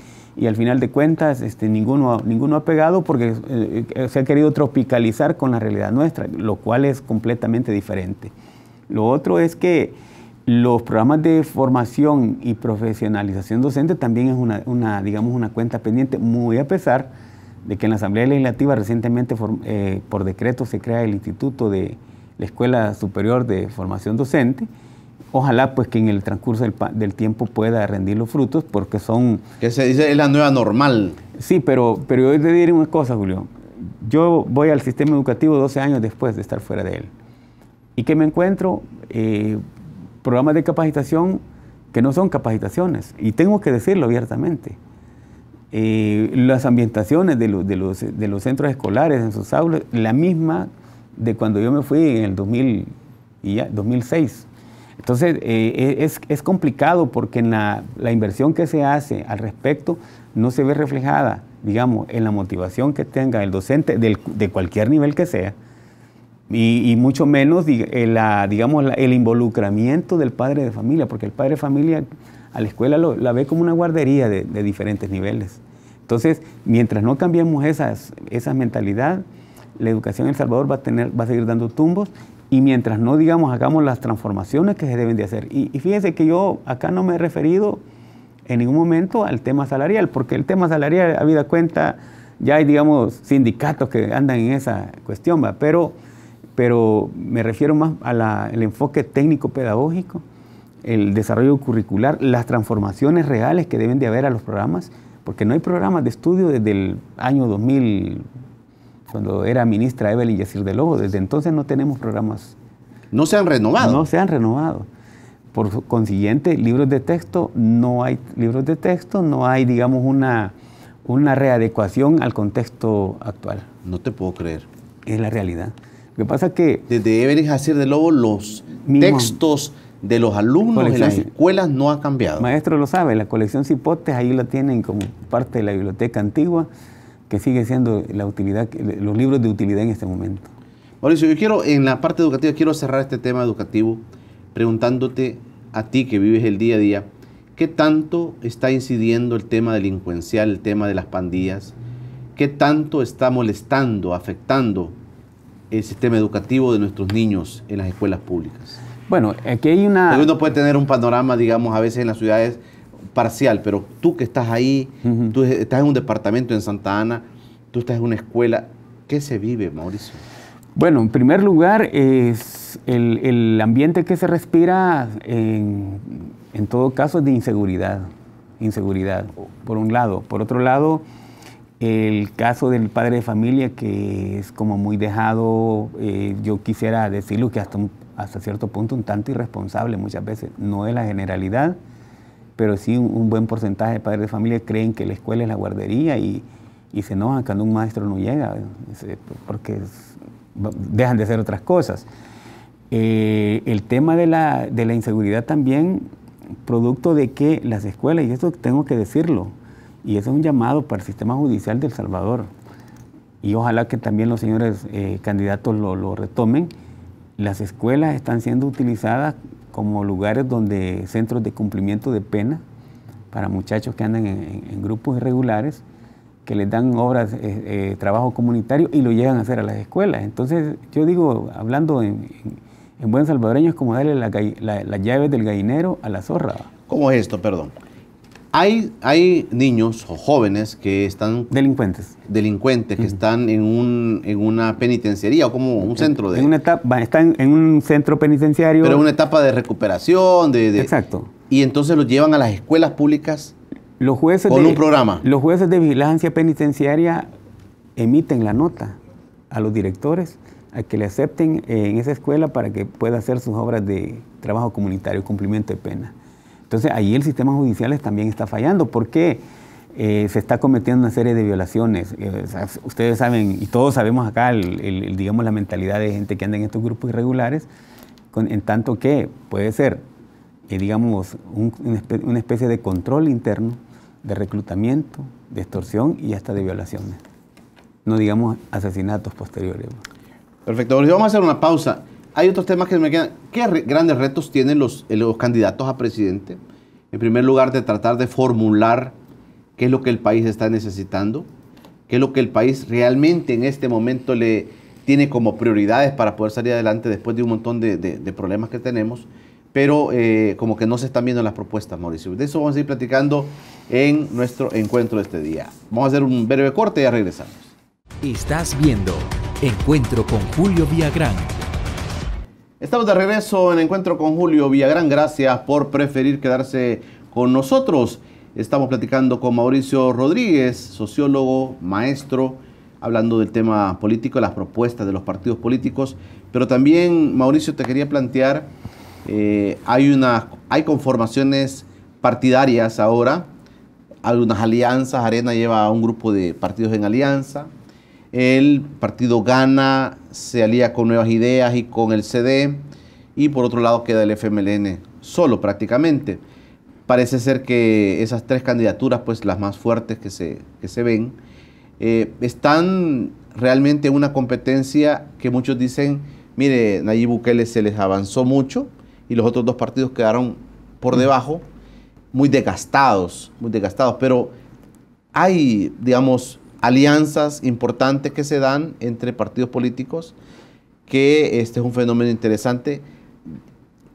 y al final de cuentas este, ninguno, ha pegado porque eh, eh, se ha querido tropicalizar con la realidad nuestra, lo cual es completamente diferente. Lo otro es que los programas de formación y profesionalización docente también es una, cuenta pendiente, muy a pesar de que en la Asamblea Legislativa recientemente eh, por decreto se crea el Instituto de la Escuela Superior de Formación Docente, ojalá pues que en el transcurso del, tiempo pueda rendir los frutos porque son... Que se dice es la nueva normal. Sí, pero, pero yo te diré una cosa, Julio. Yo voy al sistema educativo 12 años después de estar fuera de él. ¿Y que me encuentro? Eh, programas de capacitación que no son capacitaciones. Y tengo que decirlo abiertamente. Eh, las ambientaciones de, los, centros escolares en sus aulas, la misma de cuando yo me fui en el 2000 y 2006 entonces, eh, e, es, complicado porque la, inversión que se hace al respecto no se ve reflejada, digamos, en la motivación que tenga el docente de cualquier nivel que sea, y, mucho menos, eh, la, digamos, el involucramiento del padre de familia, porque el padre de familia a la escuela lo, la ve como una guardería de, diferentes niveles. Entonces, mientras no cambiemos esas, esa mentalidad, la educación en El Salvador va a, tener, va a seguir dando tumbos y mientras no, digamos, hagamos las transformaciones que se deben de hacer. Y, fíjense que yo acá no me he referido en ningún momento al tema salarial, porque el tema salarial, a vida cuenta, ya hay, digamos, sindicatos que andan en esa cuestión, ¿va? Pero, pero me refiero más al enfoque técnico-pedagógico, el desarrollo curricular, las transformaciones reales que deben de haber a los programas, porque no hay programas de estudio desde el año 2000 cuando era ministra Evelyn Yacir de Lobo. Desde entonces no tenemos programas. No se han renovado. No se han renovado. Por consiguiente, libros de texto, no hay libros de texto, no hay, digamos, una, una readecuación al contexto actual. No te puedo creer. Es la realidad. Lo que pasa es que... Desde Evelyn Yacir de Lobo, los textos de los alumnos en las escuelas no ha cambiado. Maestro lo sabe, la colección Cipotes ahí la tienen como parte de la biblioteca antigua que sigue siendo la utilidad, los libros de utilidad en este momento. Mauricio, yo quiero, en la parte educativa, quiero cerrar este tema educativo preguntándote a ti que vives el día a día, ¿qué tanto está incidiendo el tema delincuencial, el tema de las pandillas? ¿Qué tanto está molestando, afectando el sistema educativo de nuestros niños en las escuelas públicas? Bueno, aquí hay una... uno puede tener un panorama, digamos, a veces en las ciudades parcial, pero tú que estás ahí, tú estás en un departamento en Santa Ana, tú estás en una escuela, ¿qué se vive, Mauricio? Bueno, en primer lugar, es el, ambiente que se respira en, todo caso es de inseguridad, inseguridad, por un lado. Por otro lado, el caso del padre de familia que es como muy dejado, eh, yo quisiera decirlo que hasta, hasta cierto punto un tanto irresponsable muchas veces, no es la generalidad, pero sí un buen porcentaje de padres de familia creen que la escuela es la guardería y, se enojan cuando un maestro no llega, porque dejan de hacer otras cosas. Eh, el tema de la, inseguridad también, producto de que las escuelas, y esto tengo que decirlo, y eso es un llamado para el sistema judicial del Salvador, y ojalá que también los señores eh, candidatos lo, lo retomen, las escuelas están siendo utilizadas como lugares donde centros de cumplimiento de pena para muchachos que andan en, grupos irregulares, que les dan obras, eh, eh, trabajo comunitario y lo llegan a hacer a las escuelas. Entonces, yo digo, hablando en, buen salvadoreño, es como darle las llaves del gallinero a la zorra. ¿Cómo es esto, perdón? Hay, niños o jóvenes que están... Delincuentes. Delincuentes, que están en, un, en una penitenciaría o como un centro de... En una etapa, están en un centro penitenciario. Pero en una etapa de recuperación, de... Exacto. Y entonces los llevan a las escuelas públicas los jueces con un programa. Los jueces de vigilancia penitenciaria emiten la nota a los directores a que le acepten eh, en esa escuela para que pueda hacer sus obras de trabajo comunitario, cumplimiento de pena. Entonces ahí el sistema judicial también está fallando. porque eh, se está cometiendo una serie de violaciones. Eh, ustedes saben, y todos sabemos acá, el, digamos, la mentalidad de gente que anda en estos grupos irregulares, en tanto que puede ser, eh, digamos, una especie de control interno, de reclutamiento, de extorsión y hasta de violaciones. No digamos asesinatos posteriores. Perfecto, vamos a hacer una pausa hay otros temas que me quedan. ¿Qué grandes retos tienen los, eh, los candidatos a presidente? En primer lugar, de tratar de formular qué es lo que el país está necesitando, qué es lo que el país realmente en este momento le tiene como prioridades para poder salir adelante después de un montón de, problemas que tenemos, pero eh, como que no se están viendo las propuestas, Mauricio. De eso vamos a ir platicando en nuestro encuentro de este día. Vamos a hacer un breve corte y ya regresamos. Estás viendo Encuentro con Julio Villagrán Estamos de regreso en Encuentro con Julio Villagrán. Gracias por preferir quedarse con nosotros. Estamos platicando con Mauricio Rodríguez, sociólogo, maestro, hablando del tema político, las propuestas de los partidos políticos. Pero también, Mauricio, te quería plantear, eh, hay, una, hay conformaciones partidarias ahora, algunas alianzas, Arena lleva a un grupo de partidos en alianza, el partido Gana se alía con Nuevas Ideas y con el CD, y por otro lado queda el FMLN solo prácticamente. Parece ser que esas tres candidaturas, pues las más fuertes que se, ven, eh, están realmente en una competencia que muchos dicen, mire, Nayib Bukele se les avanzó mucho y los otros dos partidos quedaron por debajo, muy desgastados, muy desgastados, pero hay, digamos, alianzas importantes que se dan entre partidos políticos, que este es un fenómeno interesante,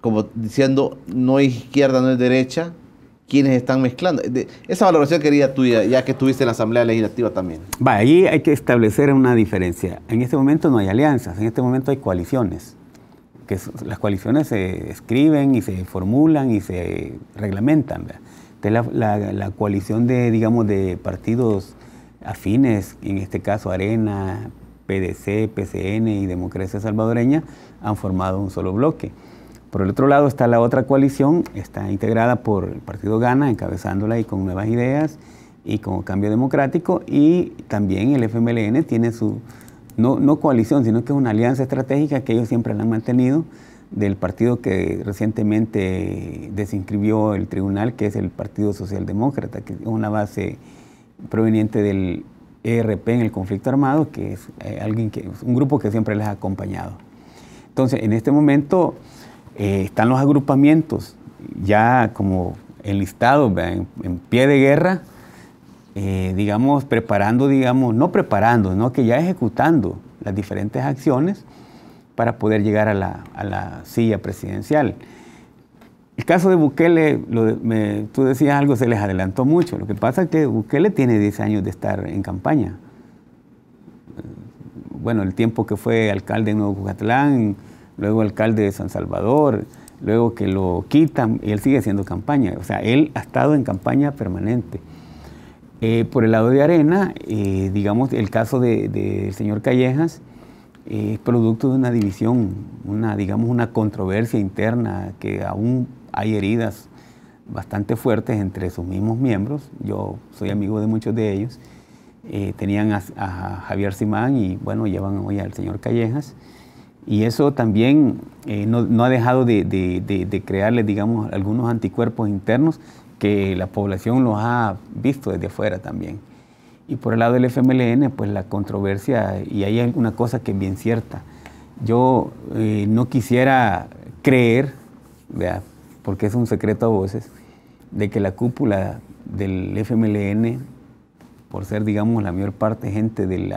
como diciendo, no hay izquierda, no es derecha, quienes están mezclando. esa valoración quería tuya, ya que estuviste en la Asamblea Legislativa también. Va, allí hay que establecer una diferencia. En este momento no hay alianzas, en este momento hay coaliciones. Que las coaliciones se escriben y se formulan y se reglamentan. la, la, coalición de, digamos, de partidos afines, en este caso Arena, PDC, PCN y Democracia Salvadoreña, han formado un solo bloque. Por el otro lado está la otra coalición, está integrada por el Partido Gana, encabezándola y con nuevas ideas y con cambio democrático, y también el FMLN tiene su, no, coalición, sino que es una alianza estratégica que ellos siempre la han mantenido, del partido que recientemente desinscribió el tribunal, que es el Partido Socialdemócrata, que es una base proveniente del ERP en el conflicto armado, que es eh, alguien que, un grupo que siempre les ha acompañado. Entonces, en este momento eh, están los agrupamientos ya como enlistados en, en, pie de guerra, eh, digamos, preparando, digamos, no preparando, no que ya ejecutando las diferentes acciones para poder llegar a la silla presidencial. El caso de Bukele, tú decías algo, se les adelantó mucho. Lo que pasa es que Bukele tiene 10 años de estar en campaña. Bueno, el tiempo que fue alcalde de Nuevo Cucatlán, luego alcalde de San Salvador, luego que lo quitan, y él sigue haciendo campaña. O sea, él ha estado en campaña permanente. Eh, por el lado de Arena, eh, digamos, el caso del señor Callejas, es producto de una división, una, digamos, una controversia interna que aún hay heridas bastante fuertes entre sus mismos miembros. Yo soy amigo de muchos de ellos. Eh, tenían a, Javier Simán y bueno, llevan hoy al señor Callejas. Y eso también eh, no, ha dejado de, de crearles, digamos, algunos anticuerpos internos que la población los ha visto desde afuera también. Y por el lado del FMLN, pues la controversia, y hay alguna cosa que es bien cierta. Yo eh, no quisiera creer, vea porque es un secreto a voces, de que la cúpula del FMLN, por ser, digamos, la mayor parte gente del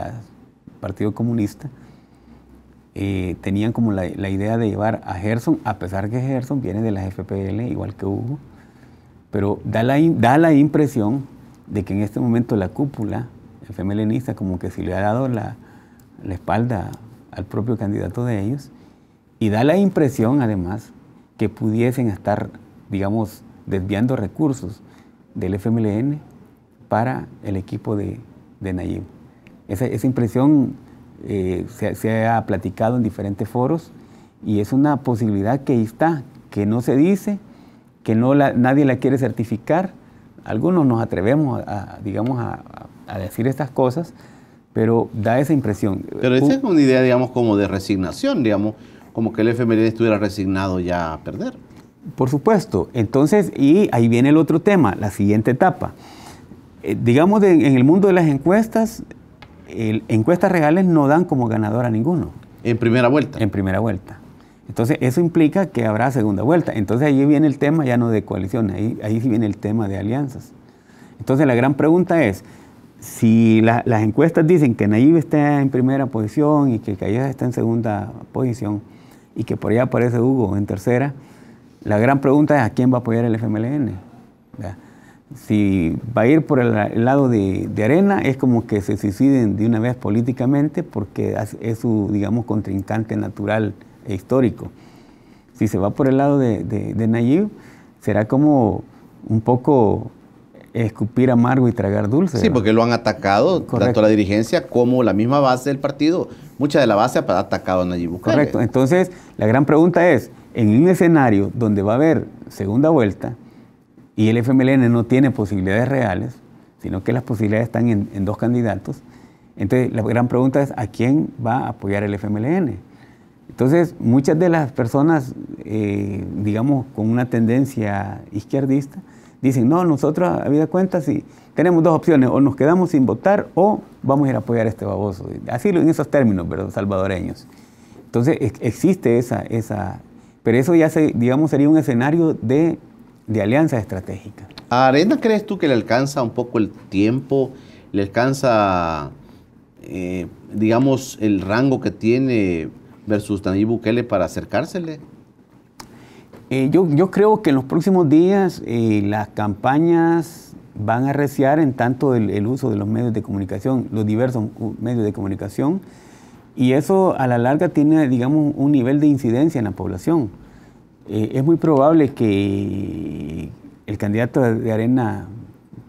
Partido Comunista, eh, tenían como la, idea de llevar a Gerson, a pesar que Gerson viene de la FPL, igual que Hugo, pero da la, da la impresión de que en este momento la cúpula está como que se le ha dado la, la espalda al propio candidato de ellos y da la impresión además que pudiesen estar, digamos, desviando recursos del FMLN para el equipo de, de Nayib. Esa, esa impresión eh, se, ha platicado en diferentes foros y es una posibilidad que está, que no se dice, que no nadie la quiere certificar, algunos nos atrevemos a, digamos, a, decir estas cosas, pero da esa impresión. Pero esa es una idea, digamos, como de resignación, digamos, como que el FMLN estuviera resignado ya a perder. Por supuesto. Entonces, y ahí viene el otro tema, la siguiente etapa. Eh, digamos, en el mundo de las encuestas, encuestas reales no dan como ganador a ninguno. En primera vuelta. En primera vuelta. Entonces, eso implica que habrá segunda vuelta. Entonces, ahí viene el tema ya no de coalición, ahí, ahí sí viene el tema de alianzas. Entonces, la gran pregunta es, si las encuestas dicen que Nayib está en primera posición y que Calleja está en segunda posición y que por allá aparece Hugo en tercera, la gran pregunta es a quién va a apoyar el FMLN. Si va a ir por el, lado de, de, Arena, es como que se suiciden de una vez políticamente porque es su, digamos, contrincante natural e histórico. Si se va por el lado de, Nayib, será como un poco escupir amargo y tragar dulce. Sí, porque lo han atacado, tanto la dirigencia como la misma base del partido. Mucha de la base ha atacado a Nayib Correcto. Entonces, la gran pregunta es, en un escenario donde va a haber segunda vuelta y el FMLN no tiene posibilidades reales, sino que las posibilidades están en, en dos candidatos, entonces la gran pregunta es, ¿a quién va a apoyar el FMLN? Entonces, muchas de las personas, eh, digamos, con una tendencia izquierdista, dicen, no, nosotros a vida cuenta sí, tenemos dos opciones, o nos quedamos sin votar o vamos a ir a apoyar a este baboso. Así en esos términos, ¿verdad?, salvadoreños. Entonces, existe esa, esa, pero eso ya, se, digamos, sería un escenario de, alianza estratégica. ¿A Arena crees tú que le alcanza un poco el tiempo, le alcanza, eh, digamos, el rango que tiene versus Nayib Bukele para acercársele? Eh, yo, creo que en los próximos días eh, las campañas van a reciar en tanto el, uso de los medios de comunicación, los diversos medios de comunicación, y eso a la larga tiene, digamos, un nivel de incidencia en la población. Eh, es muy probable que el candidato de Arena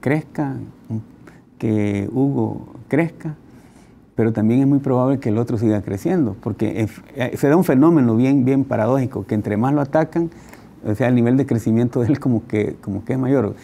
crezca, que Hugo crezca, pero también es muy probable que el otro siga creciendo, porque eh, se da un fenómeno bien, bien paradójico, que entre más lo atacan, o sea, el nivel de crecimiento de él como que, como que es mayor.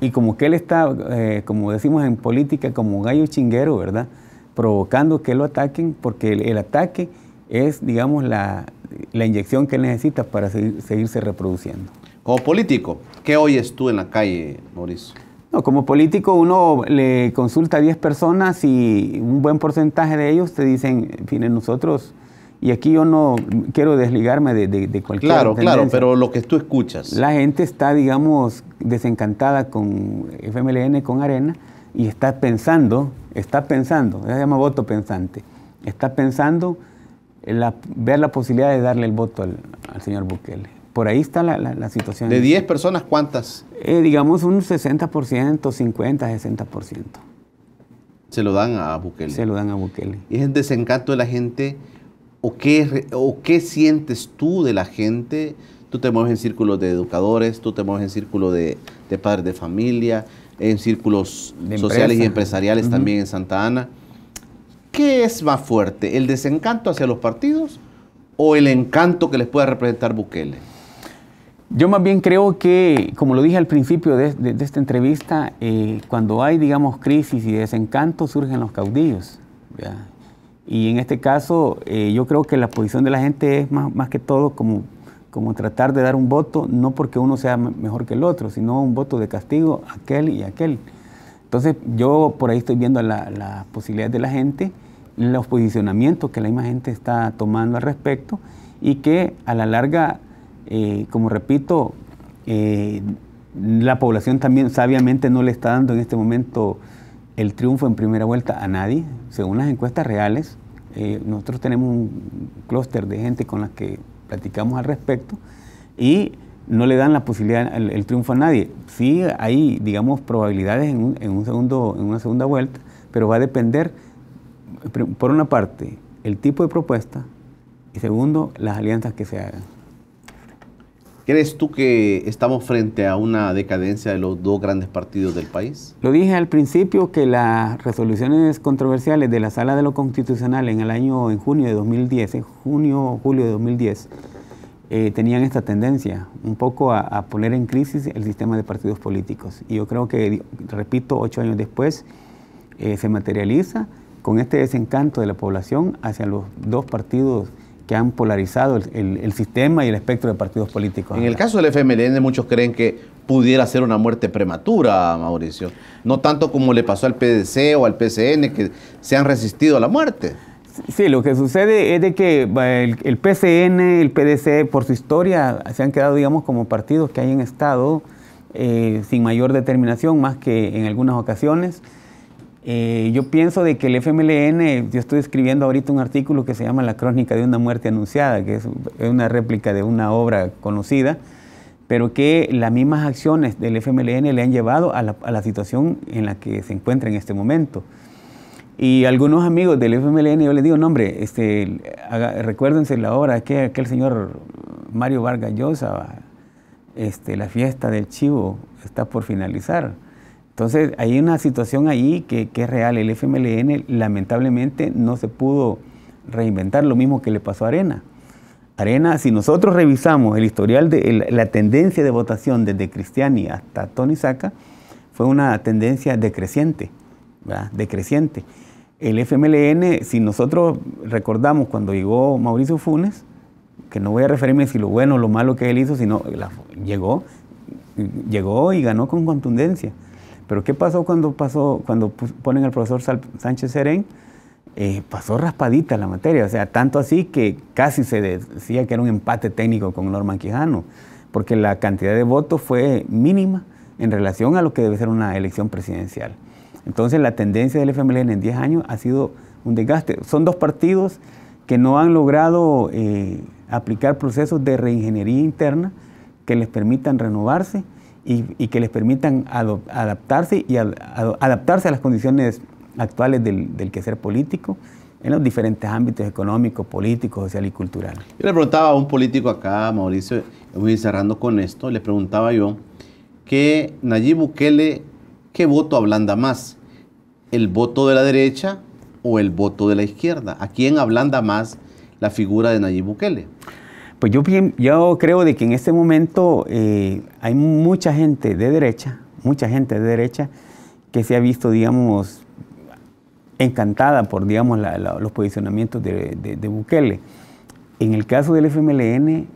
Y como que él está, eh, como decimos en política, como gallo chinguero, ¿verdad? Provocando que lo ataquen, porque el, ataque es, digamos, la, inyección que él necesita para seguirse reproduciendo. Como político, ¿qué oyes tú en la calle, Mauricio? No, como político uno le consulta a 10 personas y un buen porcentaje de ellos te dicen, en nosotros, y aquí yo no quiero desligarme de, de, cualquier Claro, claro, pero lo que tú escuchas. La gente está, digamos, desencantada con FMLN, con Arena, y está pensando, está pensando, se llama voto pensante, está pensando la, ver la posibilidad de darle el voto al, al señor Bukele. Por ahí está la, situación. ¿De 10 personas cuántas? Eh, digamos un 60%, 50, 60%. Se lo dan a Bukele. Se lo dan a Bukele. ¿Y es el desencanto de la gente? ¿O qué, o sientes tú de la gente? Tú te mueves en círculos de educadores, tú te mueves en círculos de, padres de familia, en círculos sociales y empresariales también en Santa Ana. ¿Qué es más fuerte, el desencanto hacia los partidos o el encanto que les pueda representar Bukele? Yo más bien creo que, como lo dije al principio de, esta entrevista, eh, cuando hay, digamos, crisis y desencanto, surgen los caudillos. Y en este caso, eh, yo creo que la posición de la gente es más, más que todo como, como tratar de dar un voto, no porque uno sea mejor que el otro, sino un voto de castigo a aquel y aquel. Entonces, yo por ahí estoy viendo las la posibilidades de la gente, los posicionamientos que la misma gente está tomando al respecto y que a la larga eh, como repito, eh, la población también sabiamente no le está dando en este momento el triunfo en primera vuelta a nadie. Según las encuestas reales, eh, nosotros tenemos un clúster de gente con las que platicamos al respecto y no le dan la posibilidad, el, triunfo a nadie. Sí hay, digamos, probabilidades en, un segundo, en una segunda vuelta, pero va a depender, por una parte, el tipo de propuesta y segundo, las alianzas que se hagan. ¿Crees tú que estamos frente a una decadencia de los dos grandes partidos del país? Lo dije al principio que las resoluciones controversiales de la Sala de lo Constitucional en el año, en junio de 2010, en junio, julio de 2010, eh, tenían esta tendencia un poco a, poner en crisis el sistema de partidos políticos. Y yo creo que, repito, ocho años después eh, se materializa con este desencanto de la población hacia los dos partidos que han polarizado el, sistema y el espectro de partidos políticos. En el caso del FMLN muchos creen que pudiera ser una muerte prematura, Mauricio. No tanto como le pasó al PDC o al PCN, que se han resistido a la muerte. Sí, lo que sucede es de que el, PCN, el PDC, por su historia, se han quedado, digamos, como partidos que hayan estado eh, sin mayor determinación, más que en algunas ocasiones. Eh, yo pienso de que el FMLN, yo estoy escribiendo ahorita un artículo que se llama La crónica de una muerte anunciada, que es una réplica de una obra conocida, pero que las mismas acciones del FMLN le han llevado a la, situación en la que se encuentra en este momento. Y algunos amigos del FMLN, yo les digo, no hombre, este, recuérdense la obra que aquel señor Mario Vargas Llosa, este, la fiesta del chivo está por finalizar entonces, hay una situación ahí que, es real. El FMLN lamentablemente no se pudo reinventar, lo mismo que le pasó a Arena. Arena, si nosotros revisamos el historial de la tendencia de votación desde Cristiani hasta Tony Saca, fue una tendencia decreciente, ¿verdad? Decreciente. El FMLN, si nosotros recordamos cuando llegó Mauricio Funes, que no voy a referirme si lo bueno o lo malo que él hizo, sino llegó, llegó y ganó con contundencia. Pero ¿qué pasó cuando, pasó, cuando ponen al profesor Sánchez Serén? Eh, pasó raspadita la materia, o sea, tanto así que casi se decía que era un empate técnico con Norman Quijano, porque la cantidad de votos fue mínima en relación a lo que debe ser una elección presidencial. Entonces la tendencia del FMLN en 10 años ha sido un desgaste. Son dos partidos que no han logrado eh, aplicar procesos de reingeniería interna que les permitan renovarse y, que les permitan adaptarse y a, adaptarse a las condiciones actuales del, del quehacer político en los diferentes ámbitos económicos, políticos, social y cultural. Yo le preguntaba a un político acá, Mauricio, voy cerrando con esto, le preguntaba yo que Nayib Bukele, ¿qué voto ablanda más? ¿El voto de la derecha o el voto de la izquierda? ¿A quién ablanda más la figura de Nayib Bukele? Pues yo, creo de que en este momento eh, hay mucha gente de derecha, mucha gente de derecha que se ha visto, digamos, encantada por, digamos, los posicionamientos de, Bukele. En el caso del FMLN,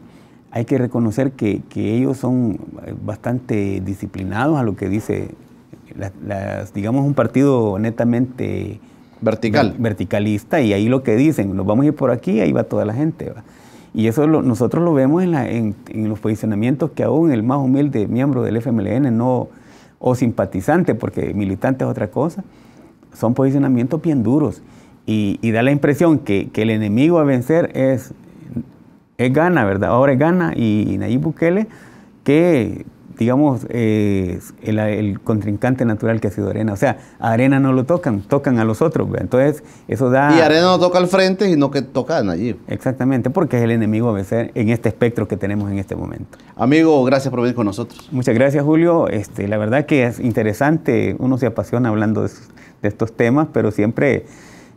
hay que reconocer que, ellos son bastante disciplinados a lo que dice, digamos, un partido netamente... Vertical. Verticalista, y ahí lo que dicen, nos vamos a ir por aquí, ahí va toda la gente. Y eso nosotros lo vemos en, los posicionamientos que aún el más humilde miembro del FMLN no, o simpatizante, porque militante es otra cosa, son posicionamientos bien duros. Y, da la impresión que, el enemigo a vencer es, es Gana, ¿verdad? Ahora es Gana y Nayib Bukele, que digamos, eh, el, contrincante natural que ha sido Arena. O sea, a Arena no lo tocan, tocan a los otros. Entonces, eso da... Y Arena no toca al frente, sino que tocan allí. Exactamente, porque es el enemigo a veces en este espectro que tenemos en este momento. Amigo, gracias por venir con nosotros. Muchas gracias, Julio. Este, la verdad que es interesante, uno se apasiona hablando de, estos temas, pero siempre...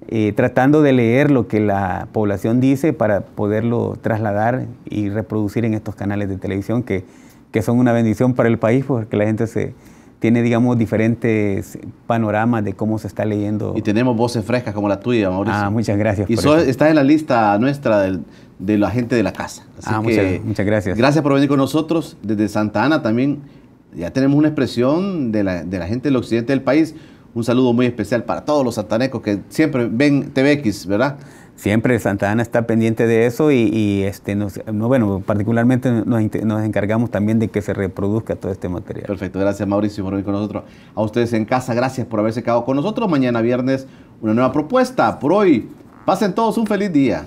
Eh, tratando de leer lo que la población dice para poderlo trasladar y reproducir en estos canales de televisión que que son una bendición para el país pues, porque la gente se tiene, digamos, diferentes panoramas de cómo se está leyendo. Y tenemos voces frescas como la tuya, Mauricio. Ah, muchas gracias. Y so, está en la lista nuestra de la gente de la casa. ah, muchas, muchas, gracias. Gracias por venir con nosotros. Desde Santa Ana también ya tenemos una expresión de la, de la gente del occidente del país. Un saludo muy especial para todos los santanecos que siempre ven TVX, ¿verdad? Siempre Santa Ana está pendiente de eso y, este, nos, bueno, particularmente nos, nos, encargamos también de que se reproduzca todo este material. Perfecto, gracias Mauricio por venir con nosotros. A ustedes en casa, gracias por haberse quedado con nosotros. Mañana viernes una nueva propuesta. Por hoy, pasen todos un feliz día.